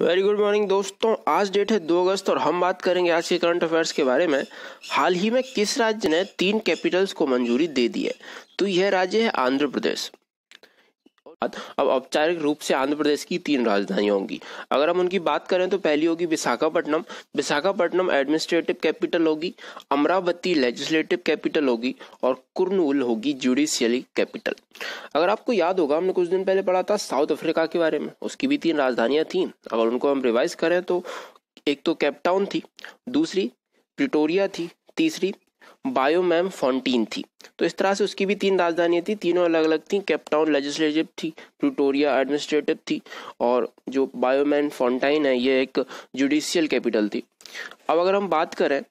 Very good morning दोस्तों आज date है दो अगस्त और हम बात करेंगे आज के करंट अफेयर्स के बारे में हाल ही में किस राज्य ने तीन कैपिटल्स को मंजूरी दे दी है तो यह राज्य है आंध्र प्रदेश बाद अब औपचारिक रूप से आंध्र प्रदेश की तीन राजधानियां होंगी अगर हम उनकी बात करें तो पहली होगी विशाखापट्टनम विशाखापट्टनम एडमिनिस्ट्रेटिव कैपिटल होगी अमरावती लेजिस्लेटिव कैपिटल होगी और कुरनूल होगी जुडिशियली कैपिटल अगर आपको याद होगा हमने कुछ दिन पहले पढ़ा था साउथ अफ्रीका के बारे में उसकी भी तीन राजधानियां थी अगर उनको हम रिवाइज करें तो एक तो कैपटाउन थी दूसरी प्रिटोरिया थी तीसरी बायो मैम फॉन्टीन थी तो इस तरह से उसकी भी तीन राजधानियाँ थी तीनों अलग अलग थी कैपटाउन लेजिस्लेटिव थी प्रूटोरिया एडमिनिस्ट्रेटिव थी और जो बायो फॉन्टाइन है ये एक जुडिशियल कैपिटल थी अब अगर हम बात करें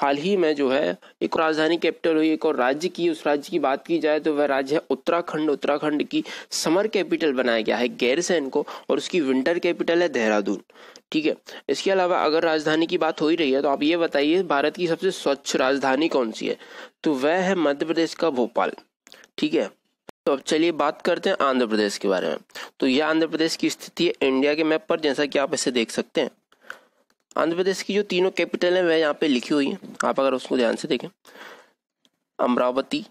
हाल ही में जो है एक राजधानी कैपिटल हुई एक और राज्य की उस राज्य की बात की जाए तो वह राज्य है उत्तराखंड उत्तराखंड की समर कैपिटल बनाया गया है गैरसैन को और उसकी विंटर कैपिटल है देहरादून ठीक है इसके अलावा अगर राजधानी की बात हो ही रही है तो आप ये बताइए भारत की सबसे स्वच्छ राजधानी कौन सी है तो वह है मध्य प्रदेश का भोपाल ठीक है तो अब चलिए बात करते हैं आंध्र प्रदेश के बारे में तो यह आंध्र प्रदेश की स्थिति है इंडिया के मैप पर जैसा कि आप इसे देख सकते हैं आंध्र प्रदेश की जो तीनों कैपिटल हैं वह यहाँ पे लिखी हुई हैं आप अगर उसको ध्यान से देखें अमरावती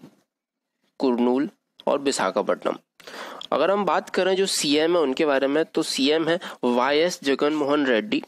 कुरनूल और विशाखापट्टनम अगर हम बात करें जो सीएम है उनके बारे में तो सीएम है Y S Jagan Mohan Reddy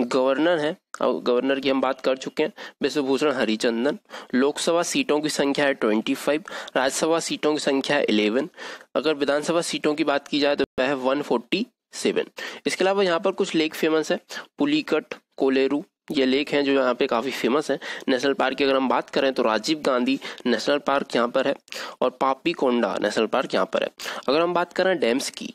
governor है और गवर्नर की हम बात कर चुके हैं विश्वभूषण हरिचंदन लोकसभा सीटों की संख्या है ट्वेंटी फाइव राज्यसभा सीटों की संख्या है इलेवन अगर विधानसभा सीटों की बात की जाए तो वह है वन फोर्टी सेवन इसके अलावा यहाँ पर कुछ लेक फेमस है पुलीकट कोलेरू ये लेक हैं जो यहाँ पे काफ़ी फेमस हैं नेशनल पार्क की अगर हम बात करें तो राजीव गांधी नेशनल पार्क यहाँ पर है और पापी कोंडा नेशनल पार्क यहाँ पर है अगर हम बात करें डैम्स की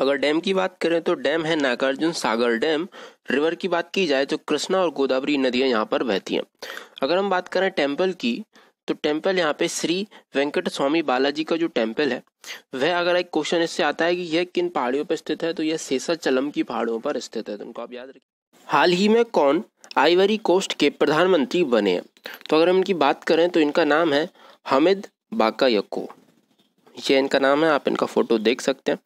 अगर डैम की बात करें तो डैम है नागार्जुन सागर डैम रिवर की बात की जाए तो कृष्णा और गोदावरी नदियाँ यहाँ पर बहती हैं अगर हम बात करें टेम्पल की तो टेम्पल यहाँ पे श्री वेंकट स्वामी बालाजी का जो टेम्पल है वह अगर एक क्वेश्चन इससे आता है कि यह किन पहाड़ियों पर स्थित है तो यह चलम की पहाड़ियों पर स्थित है तो उनको आप याद रखिए हाल ही में कौन आइवरी कोस्ट के प्रधानमंत्री बने तो अगर हम इनकी बात करें तो इनका नाम है हमिद बाकायको ये इनका नाम है आप इनका फ़ोटो देख सकते हैं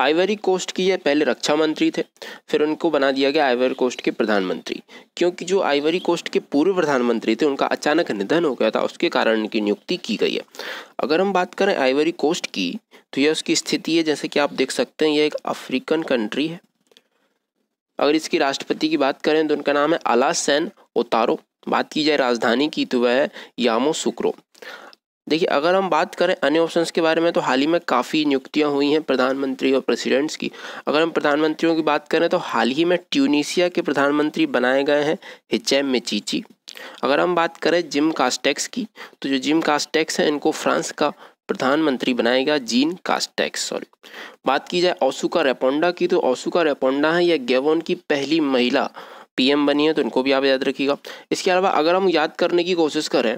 आइवरी कोस्ट की ये पहले रक्षा मंत्री थे फिर उनको बना दिया गया आइवरी कोस्ट के प्रधानमंत्री क्योंकि जो आइवरी कोस्ट के पूर्व प्रधानमंत्री थे उनका अचानक निधन हो गया था उसके कारण इनकी नियुक्ति की गई है अगर हम बात करें आइवरी कोस्ट की तो यह उसकी स्थिति है जैसे कि आप देख सकते हैं यह एक अफ्रीकन कंट्री है अगर इसकी राष्ट्रपति की बात करें तो उनका नाम है अला सैन ओतारो बात की जाए राजधानी की तो वह है यामो सुक्रो देखिए अगर हम बात करें अन्य ऑप्शंस के बारे में तो हाल ही में काफ़ी नियुक्तियां हुई हैं प्रधानमंत्री और प्रेसिडेंट्स की अगर हम प्रधानमंत्रियों की बात करें तो हाल ही में ट्यूनिसिया के प्रधानमंत्री बनाए गए हैं हिचैम मेचीची अगर हम बात करें जिम कास्टेक्स की तो जो जिम कास्टेक्स हैं इनको फ्रांस का प्रधानमंत्री बनाएगा जीन कास्टैक्स सॉरी बात की जाए ओसुका रेपोंडा की तो ओसुका रेपोंडा है यह गेवन की पहली महिला पीएम बनी है तो इनको भी आप याद रखिएगा इसके अलावा अगर हम याद करने की कोशिश करें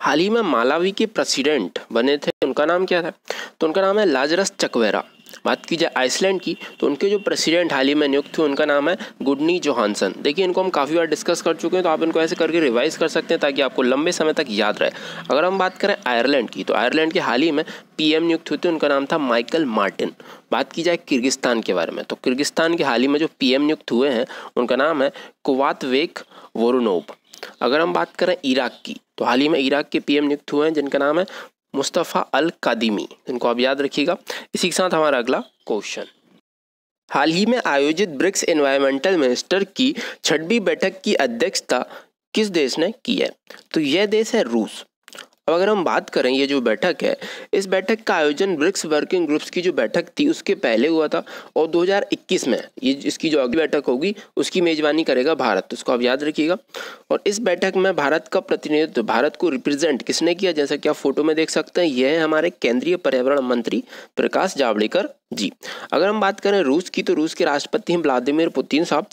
हाल ही में मालावी के प्रेसिडेंट बने थे उनका नाम क्या था तो उनका नाम है लाजरस चकवेरा बात की जाए आइसलैंड की तो उनके जो प्रेसिडेंट हाल ही में नियुक्त हुए उनका नाम है गुडनी जोहानसन देखिए इनको हम काफ़ी बार डिस्कस कर चुके हैं तो आप इनको ऐसे करके रिवाइज कर सकते हैं ताकि आपको लंबे समय तक याद रहे अगर हम बात करें आयरलैंड की तो आयरलैंड के हाल ही में पीएम नियुक्त हुए थे उनका नाम था माइकल मार्टिन बात की जाए किर्गिस्तान के बारे में तो किर्गिस्तान के हाल ही में जो पीएम नियुक्त हुए हैं उनका नाम है कुवातवेक वोरुनोव अगर हम बात करें इराक की तो हाल ही में इराक के पीएम नियुक्त हुए हैं जिनका नाम है मुस्तफ़ा अल कादिमी इनको आप याद रखिएगा इसी के साथ हमारा अगला क्वेश्चन हाल ही में आयोजित ब्रिक्स एनवायरमेंटल मिनिस्टर की छठवीं बैठक की अध्यक्षता किस देश ने की है तो यह देश है रूस अब अगर हम बात करें ये जो बैठक है इस बैठक का आयोजन ब्रिक्स वर्किंग ग्रुप्स की जो बैठक थी उसके पहले हुआ था और 2021 में ये इसकी जो अगली बैठक होगी उसकी मेजबानी करेगा भारत उसको आप याद रखिएगा और इस बैठक में भारत का प्रतिनिधित्व भारत को रिप्रेजेंट किसने किया जैसा कि आप फोटो में देख सकते हैं यह है हमारे केंद्रीय पर्यावरण मंत्री प्रकाश जावड़ेकर जी अगर हम बात करें रूस की तो रूस के राष्ट्रपति हैं व्लादिमिर पुतिन साहब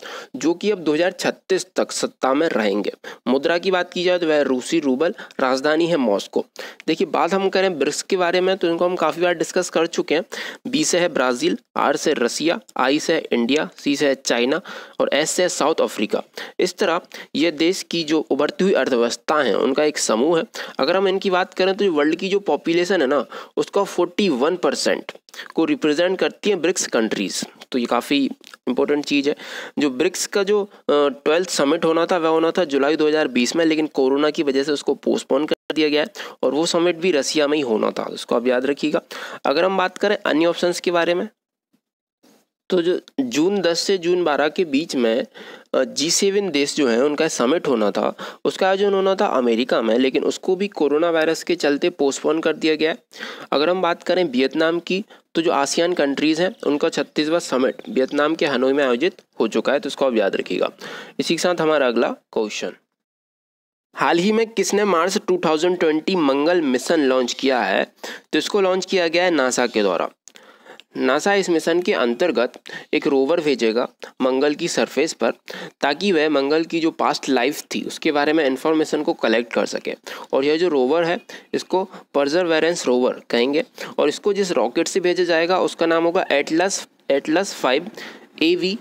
जो कि अब 2036 तक सत्ता में रहेंगे मुद्रा की बात की जाए तो वह रूसी रूबल राजधानी है मॉस्को देखिए बात हम करें ब्रिक्स के बारे में तो इनको हम काफ़ी बार डिस्कस कर चुके हैं बी से है ब्राज़ील आर से रसिया आई से इंडिया सी से है चाइना और एस से है साउथ अफ्रीका इस तरह यह देश की जो उभरती हुई अर्थव्यवस्था हैं उनका एक समूह है अगर हम इनकी बात करें तो वर्ल्ड की जो पॉपुलेशन है ना उसका फोर्टी को रिप्रेजेंट रिप्रेजेंट करती हैं ब्रिक्स कंट्रीज़ तो ये काफ़ी इंपॉर्टेंट चीज़ है जो ब्रिक्स का जो ट्वेल्थ समिट होना था वह होना था जुलाई 2020 में लेकिन कोरोना की वजह से उसको पोस्टपोन कर दिया गया है और वो समिट भी रसिया में ही होना था उसको आप याद रखिएगा अगर हम बात करें अन्य ऑप्शंस के बारे में तो जो जून 10 से जून 12 के बीच में जी सेवन देश जो है उनका समिट होना था उसका आयोजन होना था अमेरिका में लेकिन उसको भी कोरोना वायरस के चलते पोस्टपोन कर दिया गया है अगर हम बात करें वियतनाम की तो जो आसियान कंट्रीज़ हैं उनका छत्तीसवां समिट वियतनाम के हनोई में आयोजित हो चुका है तो उसको आप याद रखिएगा इसी के साथ हमारा अगला क्वेश्चन हाल ही में किसने मार्च 2020 मंगल मिशन लॉन्च किया है तो इसको लॉन्च किया गया है नासा के द्वारा नासा इस मिशन के अंतर्गत एक रोवर भेजेगा मंगल की सरफेस पर ताकि वह मंगल की जो पास्ट लाइफ थी उसके बारे में इंफॉर्मेशन को कलेक्ट कर सके और यह जो रोवर है इसको परजरवेरेंस रोवर कहेंगे और इसको जिस रॉकेट से भेजा जाएगा उसका नाम होगा Atlas Atlas five A V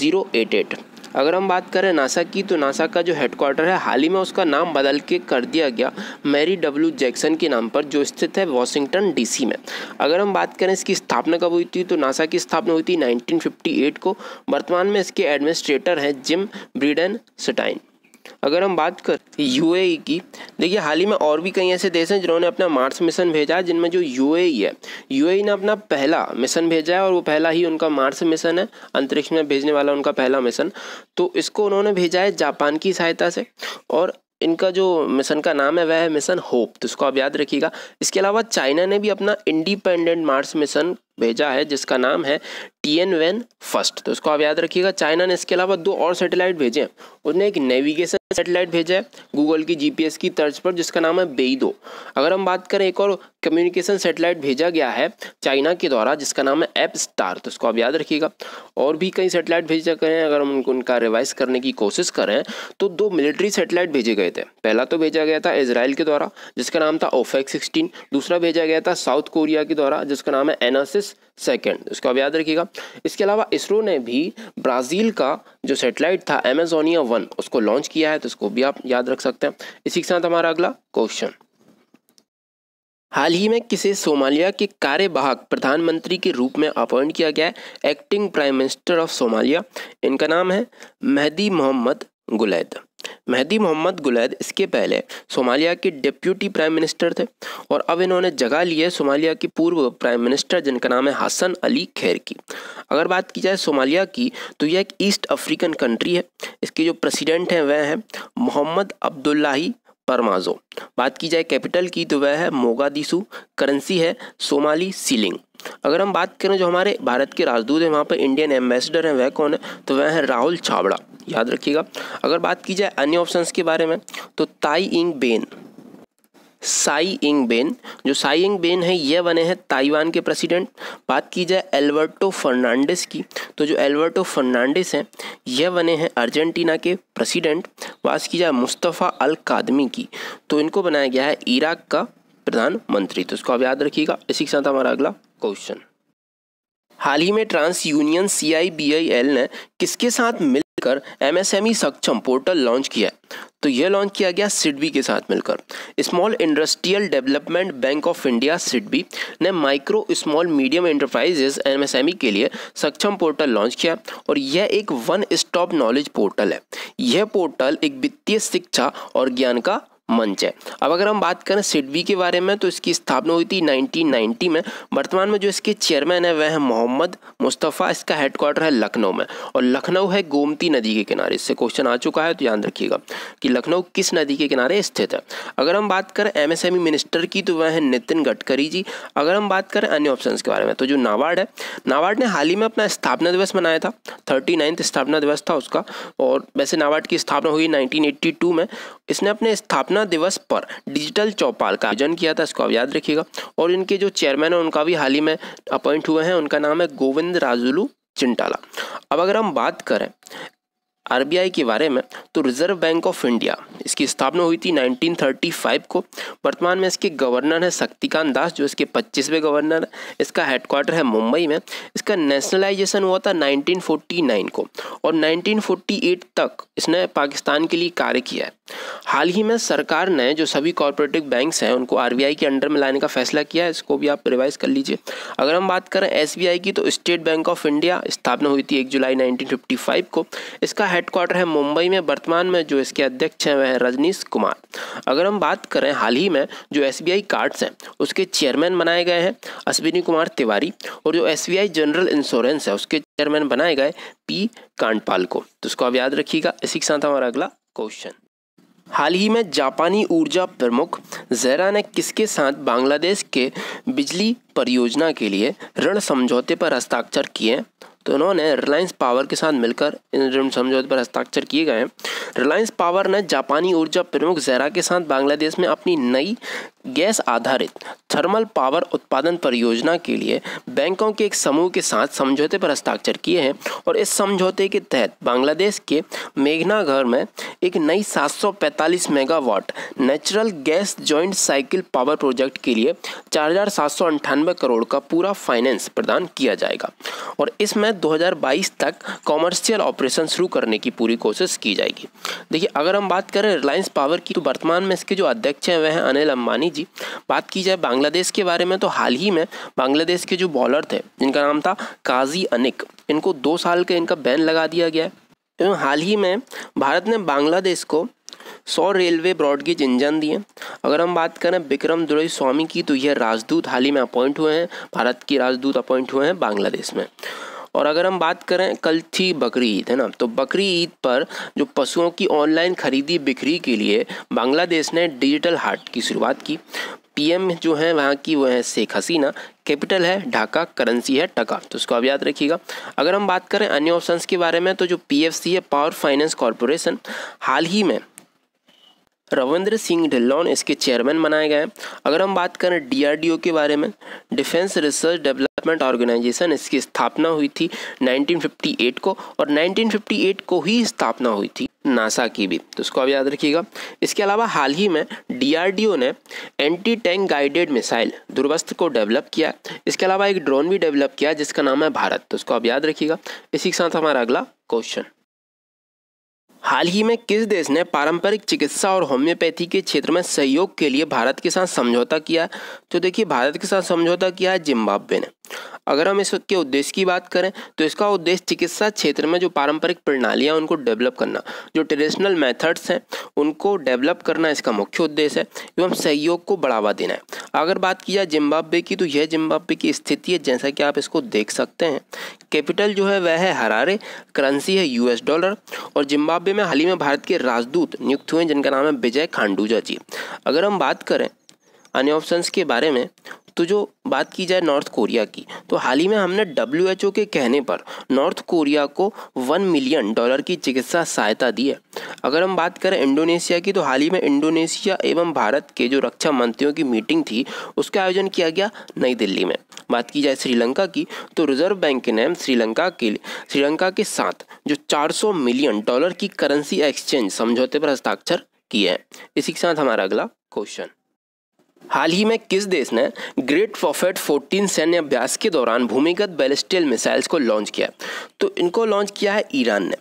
zero eight eight अगर हम बात करें नासा की तो नासा का जो हेडक्वार्टर है हाल ही में उसका नाम बदल के कर दिया गया मैरी डब्ल्यू जैक्सन के नाम पर जो स्थित है वॉशिंगटन डीसी में अगर हम बात करें इसकी स्थापना कब हुई थी तो नासा की स्थापना हुई थी 1958 को वर्तमान में इसके एडमिनिस्ट्रेटर हैं जिम ब्रीडन स्टाइन अगर हम बात कर यू e की देखिए हाल ही में और भी कई ऐसे देश हैं जिन्होंने अपना मार्स मिशन भेजा है जिनमें जो यू e है यू e ने अपना पहला मिशन भेजा है और वो पहला ही उनका मार्स मिशन है अंतरिक्ष में भेजने वाला उनका पहला मिशन तो इसको उन्होंने भेजा है जापान की सहायता से और इनका जो मिशन का नाम है वह है मिशन होप तो इसको आप याद रखिएगा इसके अलावा चाइना ने भी अपना इंडिपेंडेंट मार्स मिशन भेजा है जिसका नाम है टी एन वेन फर्स्ट तो इसको आप याद रखिएगा चाइना ने इसके अलावा दो और सैटेलाइट भेजे हैं उन्हें एक नेविगेशन सेटेलाइट भेजा है गूगल की जीपीएस की तर्ज पर जिसका नाम है बेईदो अगर हम बात करें एक और कम्युनिकेशन सेटेलाइट भेजा गया है चाइना के द्वारा जिसका नाम है एप स्टार तो उसको आप याद रखिएगा और भी कई सेटेलाइट भेजा गए हैं अगर हम उनका रिवाइज करने की कोशिश करें तो दो मिलिट्री सेटेलाइट भेजे गए थे पहला तो भेजा गया था इसराइल के द्वारा जिसका नाम था ओफेक सिक्सटीन दूसरा भेजा गया था साउथ कोरिया के द्वारा जिसका नाम है एनासिस सेकेंड इसको अब याद रखिएगा इसके अलावा इसरो ने भी ब्राज़ील का जो सेटेलाइट था एमेजोनिया वन उसको लॉन्च किया है तो उसको भी आप याद रख सकते हैं इसी के साथ हमारा अगला क्वेश्चन हाल ही में किसे सोमालिया के कार्यवाहक प्रधानमंत्री के रूप में अपॉइंट किया गया है acting prime minister of Somalia इनका नाम है मेहदी मोहम्मद गुलैद मेहदी मोहम्मद गुलैद इसके पहले सोमालिया के डिप्यूटी प्राइम मिनिस्टर थे और अब इन्होंने जगह ली है सोमालिया के पूर्व प्राइम मिनिस्टर जिनका नाम है हसन अली खैर की अगर बात की जाए सोमालिया की तो यह एक ईस्ट अफ्रीकन कंट्री है इसके जो प्रेसिडेंट हैं वह हैं मोहम्मद अब्दुल्लाही परमाजो बात की जाए कैपिटल की तो वह है मोगादिशु करेंसी है सोमाली सीलिंग अगर हम बात करें जो हमारे भारत के राजदूत हैं वहाँ पर इंडियन एम्बेसडर हैं वह कौन है तो वह है राहुल छाबड़ा याद रखिएगा अगर बात की जाए अन्य ऑप्शंस के बारे में तो ताई इंग बेन साई इंग बेन जो साई इंग बेन है यह बने हैं ताइवान के प्रेसिडेंट बात की जाए एल्बर्टो फर्नांडिस की तो जो एल्बर्टो फर्नांडिस हैं यह बने हैं अर्जेंटीना के प्रेसिडेंट बात की जाए मुस्तफ़ा अल कादमी की तो इनको बनाया गया है इराक का प्रधानमंत्री तो इसको आप याद रखिएगा इसी के साथ हमारा अगला क्वेश्चन हाल ही में trans union C I B I L ने किसके साथ मिल मिलकर एमएसएमई e सक्षम पोर्टल लॉन्च किया है तो यह लॉन्च किया गया सिडबी के साथ मिलकर small industrial development bank of India SIDBI ने micro small medium enterprises MSME के लिए सक्षम पोर्टल लॉन्च किया और यह एक वन स्टॉप नॉलेज पोर्टल है यह पोर्टल एक वित्तीय शिक्षा और ज्ञान का मंच है अब अगर हम बात करें सिडवी के बारे में तो इसकी स्थापना हुई थी 1990 में वर्तमान में जो इसके चेयरमैन है वह है मोहम्मद मुस्तफ़ा इसका हेडक्वार्टर है लखनऊ में और लखनऊ है गोमती नदी के किनारे इससे क्वेश्चन आ चुका है तो याद रखिएगा कि लखनऊ किस नदी के किनारे स्थित है अगर हम बात करें एम मिनिस्टर e की तो वह है नितिन गडकरी जी अगर हम बात करें अन्य ऑप्शन के बारे में तो जो नाबार्ड है नाबार्ड ने हाल ही में अपना स्थापना दिवस मनाया था थर्टी स्थापना दिवस था उसका और वैसे नाबार्ड की स्थापना हुई नाइनटीन में इसने अपने स्थापना स्थापना दिवस पर डिजिटल चौपाल का आयोजन किया था इसको आप याद रखिएगा और इनके जो चेयरमैन है उनका भी हाल ही में अपॉइंट हुए हैं उनका नाम है गोविंद राजुलू चिंटाला अब अगर हम बात करें आर के बारे में तो रिजर्व बैंक ऑफ इंडिया इसकी स्थापना हुई थी 1935 को वर्तमान में इसके गवर्नर हैं शक्तिकांत दास जो इसके 25वें गवर्नर इसका हेडक्वार्टर है मुंबई में इसका नेशनलाइजेशन हुआ था 1949 को और 1948 तक इसने पाकिस्तान के लिए कार्य किया है हाल ही में सरकार ने जो सभी कॉरपोरेटिव बैंक्स हैं उनको आर के अंडर में लाने का फैसला किया है इसको भी आप रिवाइज कर लीजिए अगर हम बात करें एस की तो स्टेट बैंक ऑफ इंडिया स्थापना हुई थी एक जुलाई नाइनटीन को इसका हेडक्वार्टर है मुंबई में वर्तमान में जो इसके अध्यक्ष हैं वह है रजनीश कुमार अगर हम बात करें हाल ही में जो एस कार्ड्स हैं उसके चेयरमैन बनाए गए हैं अश्विनी कुमार तिवारी और जो एस जनरल इंश्योरेंस है उसके चेयरमैन बनाए गए पी कांडपाल को तो उसको आप याद रखिएगा इसी के साथ हमारा अगला क्वेश्चन हाल ही में जापानी ऊर्जा प्रमुख जैरा ने किसके साथ बांग्लादेश के बिजली परियोजना के लिए ऋण समझौते पर हस्ताक्षर किए तो इन्होंने रिलायंस पावर के साथ मिलकर इन समझौते पर हस्ताक्षर किए गए हैं रिलायंस पावर ने जापानी ऊर्जा प्रमुख जैरा के साथ बांग्लादेश में अपनी नई गैस आधारित थर्मल पावर उत्पादन परियोजना के लिए बैंकों के एक समूह के साथ समझौते पर हस्ताक्षर किए हैं और इस समझौते के तहत बांग्लादेश के मेघनाघर में एक नई 745 megawatt natural gas joint cycle power project के लिए चार करोड़ का पूरा फाइनेंस प्रदान किया जाएगा और इसमें शायद 2022 तक कॉमर्शियल ऑपरेशन शुरू करने की पूरी कोशिश की जाएगी देखिए अगर हम बात करें रिलायंस पावर की तो वर्तमान में इसके जो अध्यक्ष हैं वह हैं अनिल अंबानी जी बात की जाए बांग्लादेश के बारे में तो हाल ही में बांग्लादेश के जो बॉलर थे जिनका नाम था काजी अनिक इनको दो साल का इनका बैन लगा दिया गया है हाल ही में भारत ने बांग्लादेश को सौ रेलवे ब्रॉडगेज इंजन दिए अगर हम बात करें विक्रम दुरई स्वामी की तो यह राजदूत हाल ही में अपॉइंट हुए हैं भारत के राजदूत अपॉइंट हुए हैं बांग्लादेश में और अगर हम बात करें कल थी बकरी ईद है ना तो बकरी ईद पर जो पशुओं की ऑनलाइन खरीदी बिक्री के लिए बांग्लादेश ने डिजिटल हाट की शुरुआत की पीएम जो है वहाँ की वो है शेख हसीना कैपिटल है ढाका करेंसी है टका तो उसको आप याद रखिएगा अगर हम बात करें अन्य ऑप्शन के बारे में तो जो पी है पावर फाइनेंस कॉरपोरेशन हाल ही में रविंद्र सिंह ढिल्लौन इसके चेयरमैन बनाए गए हैं अगर हम बात करें डीआरडीओ के बारे में defence research develop development organisation इसकी स्थापना हुई थी 1958 को और 1958 को ही स्थापना हुई थी नासा की भी तो उसको आप याद रखिएगा इसके अलावा हाल ही में डीआरडीओ ने एंटी टैंक गाइडेड मिसाइल दुर्वस्थ को डेवलप किया इसके अलावा एक ड्रोन भी डेवलप किया जिसका नाम है भारत तो उसको आप याद रखिएगा इसी के साथ हमारा अगला क्वेश्चन हाल ही में किस देश ने पारंपरिक चिकित्सा और होम्योपैथी के क्षेत्र में सहयोग के लिए भारत के साथ समझौता किया तो देखिए भारत के साथ समझौता किया है जिम्बाब्वे ने अगर हम इसके उद्देश्य की बात करें तो इसका उद्देश्य चिकित्सा क्षेत्र में जो पारंपरिक प्रणालियाँ उनको डेवलप करना जो ट्रेडिशनल मैथड्स हैं उनको डेवलप करना इसका मुख्य उद्देश्य है एवं सहयोग को बढ़ावा देना है अगर बात की जाए जिम्बाब्वे की तो यह जिम्बाब्वे की स्थिति है जैसा कि आप इसको देख सकते हैं कैपिटल जो है वह है हरारे करेंसी है यूएस डॉलर और जिम्बाब्वे में हाल ही में भारत के राजदूत नियुक्त हुए जिनका नाम है विजय खांडूजा जी अगर हम बात करें अन्य ऑप्शंस के बारे में तो जो बात की जाए नॉर्थ कोरिया की तो हाल ही में हमने डब्ल्यू के कहने पर नॉर्थ कोरिया को वन मिलियन डॉलर की चिकित्सा सहायता दी है अगर हम बात करें इंडोनेशिया की तो हाल ही में इंडोनेशिया एवं भारत के जो रक्षा मंत्रियों की मीटिंग थी उसका आयोजन किया गया नई दिल्ली में बात की जाए श्रीलंका की तो रिजर्व बैंक ने श्रीलंका के श्रीलंका के साथ जो 400 मिलियन डॉलर की करेंसी एक्सचेंज समझौते पर हस्ताक्षर किए हैं इसी के साथ हमारा अगला क्वेश्चन हाल ही में किस देश ने ग्रेट फॉफेट 14 सैन्य अभ्यास के दौरान भूमिगत बैलिस्टियल मिसाइल्स को लॉन्च किया तो इनको लॉन्च किया है ईरान ने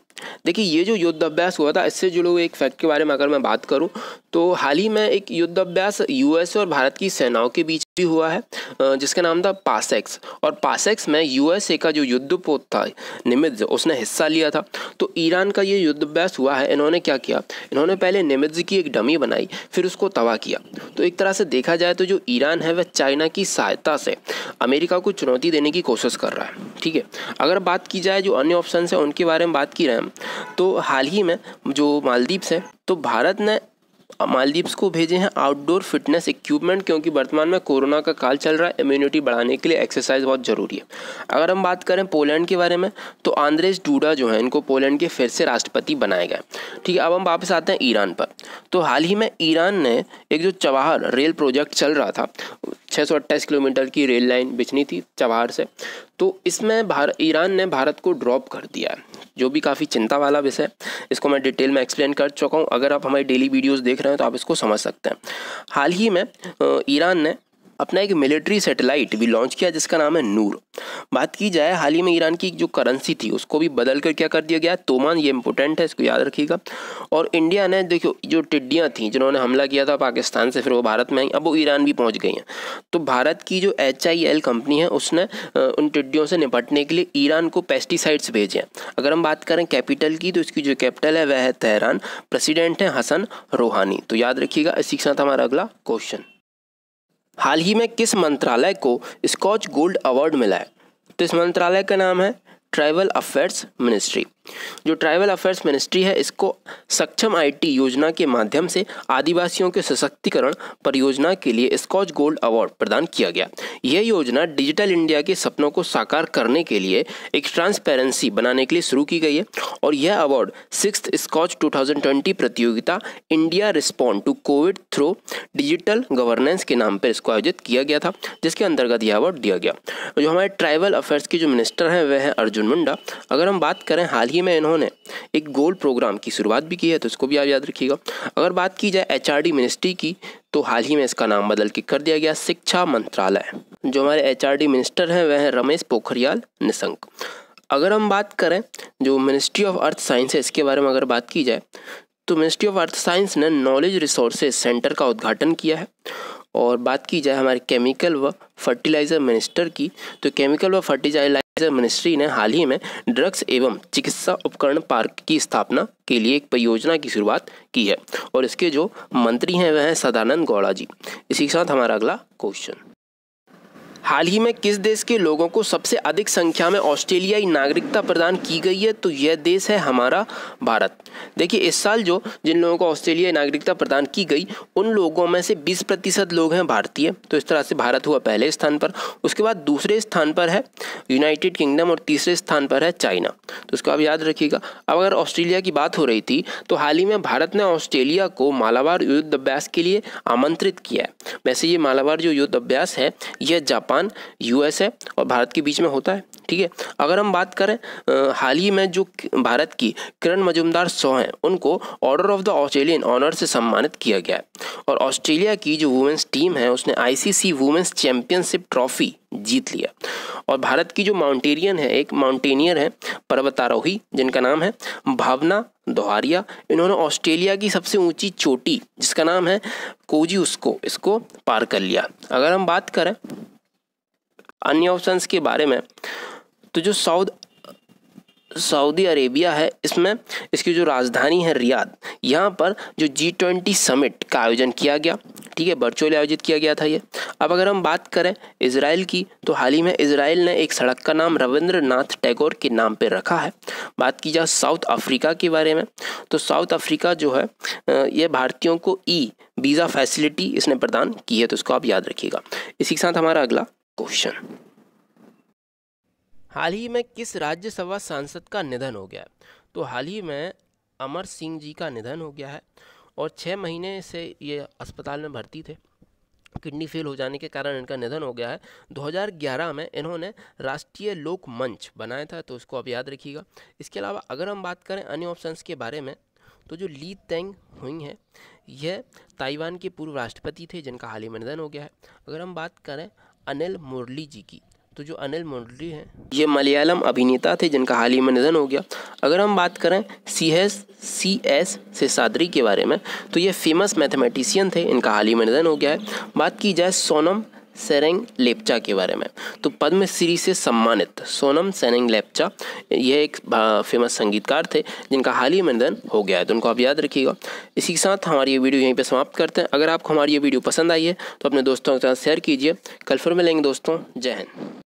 देखिए ये जो युद्धाभ्यास हुआ था इससे जुड़े हुए एक फैक्ट के बारे में अगर मैं बात करूं तो हाल ही में एक युद्धाभ्यास यूएस और भारत की सेनाओं के बीच हुआ है जिसका नाम था पासेक्स और पासेक्स में यूएसए का जो युद्धपोत था निमित्ज उसने हिस्सा लिया था तो ईरान का ये युद्धाभ्यास हुआ है इन्होंने क्या किया इन्होंने पहले निमित्ज की एक डमी बनाई फिर उसको तबाह किया तो एक तरह से देखा जाए तो जो ईरान है वह चाइना की सहायता से अमेरिका को चुनौती देने की कोशिश कर रहा है ठीक है अगर बात की जाए जो अन्य ऑप्शन है उनके बारे में बात की रहे तो हाल ही में जो मालदीव्स हैं तो भारत ने मालदीव्स को भेजे हैं आउटडोर फिटनेस इक्विपमेंट क्योंकि वर्तमान में कोरोना का काल चल रहा है इम्यूनिटी बढ़ाने के लिए एक्सरसाइज बहुत ज़रूरी है अगर हम बात करें पोलैंड के बारे में तो आंद्रेज डूडा जो है इनको पोलैंड के फिर से राष्ट्रपति बनाए गए ठीक है अब हम वापस आते हैं ईरान पर तो हाल ही में ईरान ने एक जो चवाहर रेल प्रोजेक्ट चल रहा था छः किलोमीटर की रेल लाइन बिछनी थी चवाहर से तो इसमें भारत ईरान ने भारत को ड्रॉप कर दिया है जो भी काफ़ी चिंता वाला विषय इसको मैं डिटेल में एक्सप्लेन कर चुका हूँ अगर आप हमारी डेली वीडियोज़ देख रहे हैं तो आप इसको समझ सकते हैं हाल ही में ईरान ने अपना एक मिलिट्री सैटेलाइट भी लॉन्च किया जिसका नाम है नूर बात की जाए हाल ही में ईरान की जो करेंसी थी उसको भी बदल कर क्या कर दिया गया तोमान ये इंपॉर्टेंट है इसको याद रखिएगा और इंडिया ने देखो जो टिड्डियाँ थी जिन्होंने हमला किया था पाकिस्तान से फिर वो भारत में आई अब वो ईरान भी पहुँच गई हैं तो भारत की जो एच कंपनी है उसने उन टिड्डियों से निपटने के लिए ईरान को पेस्टिसाइड्स भेजे हैं अगर हम बात करें कैपिटल की तो इसकी जो कैपिटल है वह है तेहरान प्रेसिडेंट हैं हसन रूहानी तो याद रखिएगा इसी के साथ हमारा अगला क्वेश्चन हाल ही में किस मंत्रालय को स्कॉच गोल्ड अवार्ड मिला है तो इस मंत्रालय का नाम है ट्राइबल अफेयर्स मिनिस्ट्री जो ट्राइबल अफेयर्स मिनिस्ट्री है इसको सक्षम आईटी योजना के माध्यम से आदिवासियों के सशक्तिकरण परियोजना के लिए स्कॉच गोल्ड अवार्ड प्रदान किया गया यह योजना डिजिटल इंडिया के सपनों को साकार करने के लिए एक ट्रांसपेरेंसी बनाने के लिए शुरू की गई है और यह अवार्ड सिक्स स्कॉच 2020 प्रतियोगिता India respond to Covid through digital governance के नाम पर इसको आयोजित किया गया था जिसके अंतर्गत यह अवार्ड दिया गया जो हमारे ट्राइबल अफेयर्स के जो मिनिस्टर हैं वह हैं अर्जुन मुंडा अगर हम बात करें हाल ही में इन्होंने एक गोल प्रोग्राम की शुरुआत भी की है तो इसको भी आप याद रखिएगा अगर बात की जाए एच मिनिस्ट्री की तो हाल ही में इसका नाम बदल के कर दिया गया शिक्षा मंत्रालय जो हमारे एच मिनिस्टर हैं वह हैं रमेश पोखरियाल निशंक अगर हम बात करें जो मिनिस्ट्री ऑफ अर्थ साइंस है इसके बारे में अगर बात की जाए तो मिनिस्ट्री ऑफ अर्थ साइंस ने नॉलेज रिसोर्सेज सेंटर का उद्घाटन किया है और बात की जाए हमारे केमिकल व फर्टिलाइज़र मिनिस्टर की तो केमिकल व फर्टिलाइजर मिनिस्ट्री ने हाल ही में ड्रग्स एवं चिकित्सा उपकरण पार्क की स्थापना के लिए एक परियोजना की शुरुआत की है और इसके जो मंत्री हैं वह हैं सदानंद गौड़ा जी इसी के साथ हमारा अगला क्वेश्चन हाल ही में किस देश के लोगों को सबसे अधिक संख्या में ऑस्ट्रेलियाई नागरिकता प्रदान की गई है तो यह देश है हमारा भारत देखिए इस साल जो जिन लोगों को ऑस्ट्रेलियाई नागरिकता प्रदान की गई उन लोगों में से 20 प्रतिशत लोग हैं भारतीय है। तो इस तरह से भारत हुआ पहले स्थान पर उसके बाद दूसरे स्थान पर है यूनाइटेड किंगडम और तीसरे स्थान पर है चाइना तो उसको आप याद रखिएगा अब अगर ऑस्ट्रेलिया की बात हो रही थी तो हाल ही में भारत ने ऑस्ट्रेलिया को मालावार युद्ध अभ्यास के लिए आमंत्रित किया है वैसे ये मालावार जो युद्ध अभ्यास है यह जापान जापान यूएसए और भारत के बीच में होता है ठीक है अगर हम बात करें हाल ही में जो भारत की किरण मजुमदार सौ हैं उनको order of the Australian honour से सम्मानित किया गया है और ऑस्ट्रेलिया की जो वुमेंस टीम है उसने आईसीसी वुमेंस चैंपियनशिप ट्रॉफी जीत लिया और भारत की जो माउंटेनियन है एक माउंटेनियर है पर्वतारोही जिनका नाम है भावना दोहारिया इन्होंने ऑस्ट्रेलिया की सबसे ऊंची चोटी जिसका नाम है कोजी उसको इसको पार कर लिया अगर हम बात करें अन्य ऑप्शन के बारे में तो जो साउद सऊदी अरेबिया है इसमें इसकी जो राजधानी है रियाद यहाँ पर जो जी ट्वेंटी समिट का आयोजन किया गया ठीक है वर्चुअली आयोजित किया गया था ये अब अगर हम बात करें इसराइल की तो हाल ही में इसराइल ने एक सड़क का नाम रविंद्र नाथ टैगोर के नाम पर रखा है बात की जाए साउथ अफ्रीका के बारे में तो साउथ अफ्रीका जो है ये भारतीयों को ई वीज़ा फैसिलिटी इसने प्रदान की है तो इसको आप याद रखिएगा इसी के साथ हमारा अगला क्वेश्चन हाल ही में किस राज्यसभा सांसद का निधन हो गया तो हाल ही में अमर सिंह जी का निधन हो गया है और छः महीने से ये अस्पताल में भर्ती थे किडनी फेल हो जाने के कारण इनका निधन हो गया है 2011 में इन्होंने राष्ट्रीय लोक मंच बनाया था तो उसको आप याद रखिएगा इसके अलावा अगर हम बात करें अन्य ऑप्शंस के बारे में तो जो ली तेंग हुई हैं यह ताइवान के पूर्व राष्ट्रपति थे जिनका हाल ही में निधन हो गया है अगर हम बात करें अनिल मुरली जी की तो जो अनिल मुरली हैं ये मलयालम अभिनेता थे जिनका हाल ही में निधन हो गया अगर हम बात करें सी एस सी एस से सादरी के बारे में तो ये फेमस मैथमेटिशियन थे इनका हाल ही में निधन हो गया है बात की जाए सोनम सेरेंग लेपचा के बारे में तो पद्मश्री से सम्मानित सोनम सेरेंग लेपचा यह एक फेमस संगीतकार थे जिनका हाल ही में निधन हो गया है तो उनको आप याद रखिएगा इसी के साथ हमारी ये वीडियो यहीं पर समाप्त करते हैं अगर आपको हमारी ये वीडियो पसंद आई है तो अपने दोस्तों के साथ शेयर कीजिए कल फिर मिलेंगे दोस्तों जय हिंद